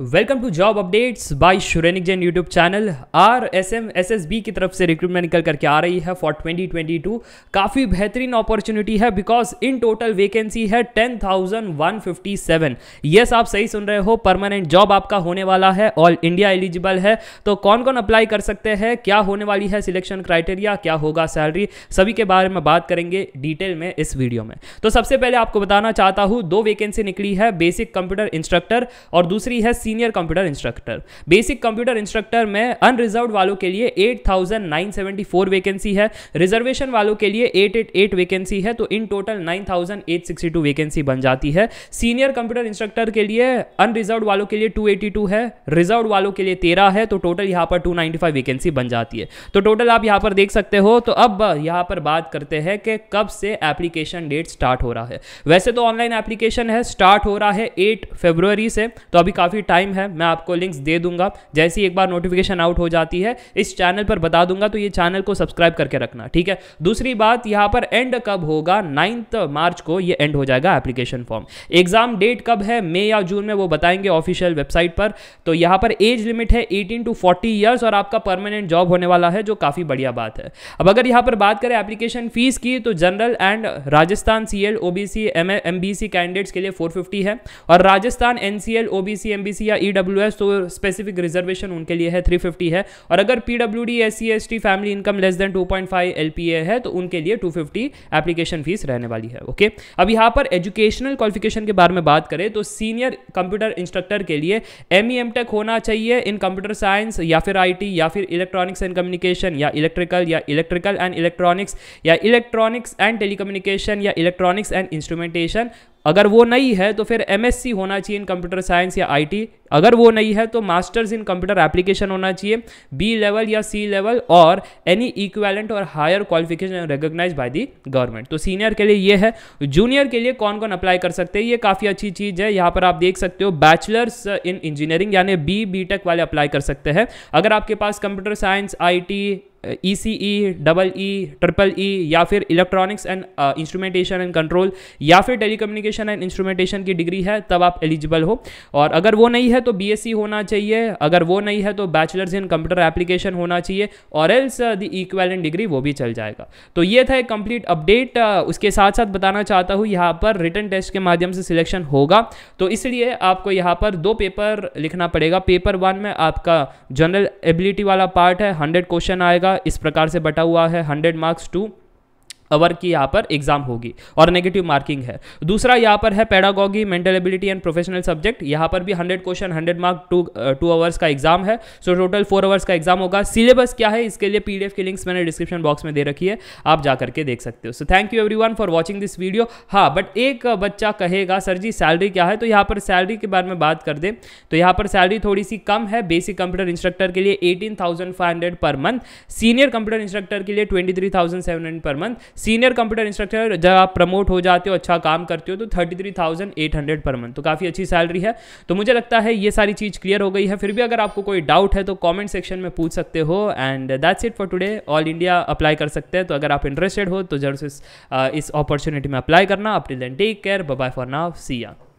welcome to job updates by शुरैनिक Jain YouTube channel R S M S S B की तरफ से recruitment निकल करके आ रही है फॉर 2022 काफ़ी बेहतरीन अपॉर्चुनिटी है बिकॉज इन टोटल वैकेंसी है 10,157 यस आप सही सुन रहे हो परमानेंट जॉब आपका होने वाला है ऑल इंडिया एलिजिबल है तो कौन कौन अप्लाई कर सकते हैं क्या होने वाली है सिलेक्शन क्राइटेरिया क्या होगा सैलरी सभी के बारे में बात करेंगे डिटेल में इस वीडियो में तो सबसे पहले आपको बताना चाहता हूँ दो वैकेंसी निकली है बेसिक कंप्यूटर इंस्ट्रक्टर और दूसरी है senior computer instructor basic computer instructor में अनरिजर्व वालों के लिए 8,974 वैकेंसी है रिजर्वेशन वालों के लिए 888 वैकेंसी है तो इन टोटल 9,862 वैकेंसी बन जाती है सीनियर कंप्यूटर इंस्ट्रक्टर के लिए अनरिजर्व वालों के लिए 282 है रिजर्व वालों के लिए 13 है तो टोटल यहाँ पर 295 वैकेंसी बन जाती है तो टोटल आप यहाँ पर देख सकते हो तो अब यहाँ पर बात करते हैं कि कब से एप्लीकेशन डेट स्टार्ट हो रहा है वैसे तो ऑनलाइन एप्लीकेशन है स्टार्ट हो रहा है एट फेब्रुवरी से तो अभी काफ़ी टाइम है मैं आपको लिंक्स दे दूंगा जैसे ही एक बार नोटिफिकेशन आउट हो जाती है इस चैनल पर बता दूंगा तो ये चैनल को सब्सक्राइब करके रखना ठीक है दूसरी बात यहाँ पर एंड कब होगा नाइन्थ मार्च को ये एंड हो जाएगा एप्लीकेशन फॉर्म एग्जाम डेट कब है मे या जून में वो बताएंगे ऑफिशियल वेबसाइट पर तो यहाँ पर एज लिमिट है एटीन टू फोर्टी ईयर्स और आपका परमानेंट जॉब होने वाला है जो काफ़ी बढ़िया बात है अब अगर यहाँ पर बात करें एप्लीकेशन फीस की तो general and Rajasthan C L O B C M B C candidates के लिए फोर फिफ्टी है और Rajasthan N C L O B C M B C C या ई डब्ल्यू एस तो स्पेसिफिक रिजर्वेशन उनके लिए है थ्री फिफ्टी है और अगर P W D S C S T family income less than two point five L P A है तो उनके लिए टू फिफ्टी एप्लीकेशन फीस रहने वाली है ओके अब यहाँ पर एजुकेशनल क्वालिफिकेशन के बारे में बात करें तो सीनियर कंप्यूटर इंस्ट्रक्टर के लिए एम ई एम टेक होना चाहिए इन कंप्यूटर साइंस या फिर आई टी या फिर इलेक्ट्रॉनिक्स एंड कम्युनिकेशन या इलेक्ट्रिकल या इलेक्ट्रिकल एंड इलेक्ट्रॉनिक्स या इलेक्ट्रॉनिक्स एंड टेलीकम्युनिकेशन या इलेक्ट्रॉनिक्स एंड इंस्ट्रूमेंटेशन अगर वो नहीं है तो फिर एम होना चाहिए इन कंप्यूटर साइंस या आईटी अगर वो नहीं है तो मास्टर्स इन कंप्यूटर एप्लीकेशन होना चाहिए बी लेवल या सी लेवल और एनी इक्वेलेंट और higher qualification recognise by the government तो सीनियर के लिए ये है जूनियर के लिए कौन कौन अप्लाई कर सकते हैं ये काफ़ी अच्छी चीज़ है यहाँ पर आप देख सकते हो बैचलर्स इन इंजीनियरिंग यानी बी बी वाले अप्लाई कर सकते हैं अगर आपके पास computer science I E C E double E triple E या फिर electronics and instrumentation and control या फिर टेलीकम्युनिकेशन एंड इंस्ट्रूमेंटेशन की डिग्री है तब आप एलिजिबल हो और अगर वो नहीं है तो बी e होना चाहिए अगर वो नहीं है तो बैचलर्स इन कंप्यूटर एप्लीकेशन होना चाहिए और एल्स द इक्वल डिग्री वो भी चल जाएगा तो ये था एक कंप्लीट अपडेट uh, उसके साथ साथ बताना चाहता हूँ यहाँ पर रिटर्न टेस्ट के माध्यम से सिलेक्शन होगा तो इसलिए आपको यहाँ पर दो पेपर लिखना पड़ेगा पेपर वन में आपका जनरल एबिलिटी वाला पार्ट है हंड्रेड क्वेश्चन आएगा इस प्रकार से बटा हुआ है हंड्रेड मार्क्स टू अवर की यहाँ पर एग्जाम होगी और नेगेटिव मार्किंग है दूसरा यहाँ पर है pedagogy mental ability and professional subject यहाँ पर भी hundred question hundred mark two two hours का एग्जाम है सो टोटल फोर आवर्स का एग्जाम होगा सिलेबस क्या है इसके लिए पी की लिंक्स मैंने डिस्क्रिप्शन बॉक्स में दे रखी है आप जा करके देख सकते हो so thank you every for watching this video हाँ बट एक बच्चा कहेगा सर जी सैलरी क्या है तो यहाँ पर सैलरी के बारे में बात कर दें तो यहाँ पर सैलरी थोड़ी सी कम है बेसिक कंप्यूटर इंस्ट्रक्टर के लिए eighteen per month senior computer instructor के लिए twenty per month senior computer instructor जब आप प्रमोट हो जाते हो अच्छा काम करते हो तो thirty three thousand eight hundred per month तो काफ़ी अच्छी सैलरी है तो मुझे लगता है ये सारी चीज़ क्लियर हो गई है फिर भी अगर आपको कोई डाउट है तो कॉमेंट सेक्शन में पूछ सकते हो and that's it for today all India apply कर सकते हैं तो अगर आप इंटरेस्टेड हो तो जरूर इस अपॉर्चुनिटी में अप्लाई करना अपनी then take care bye for now see या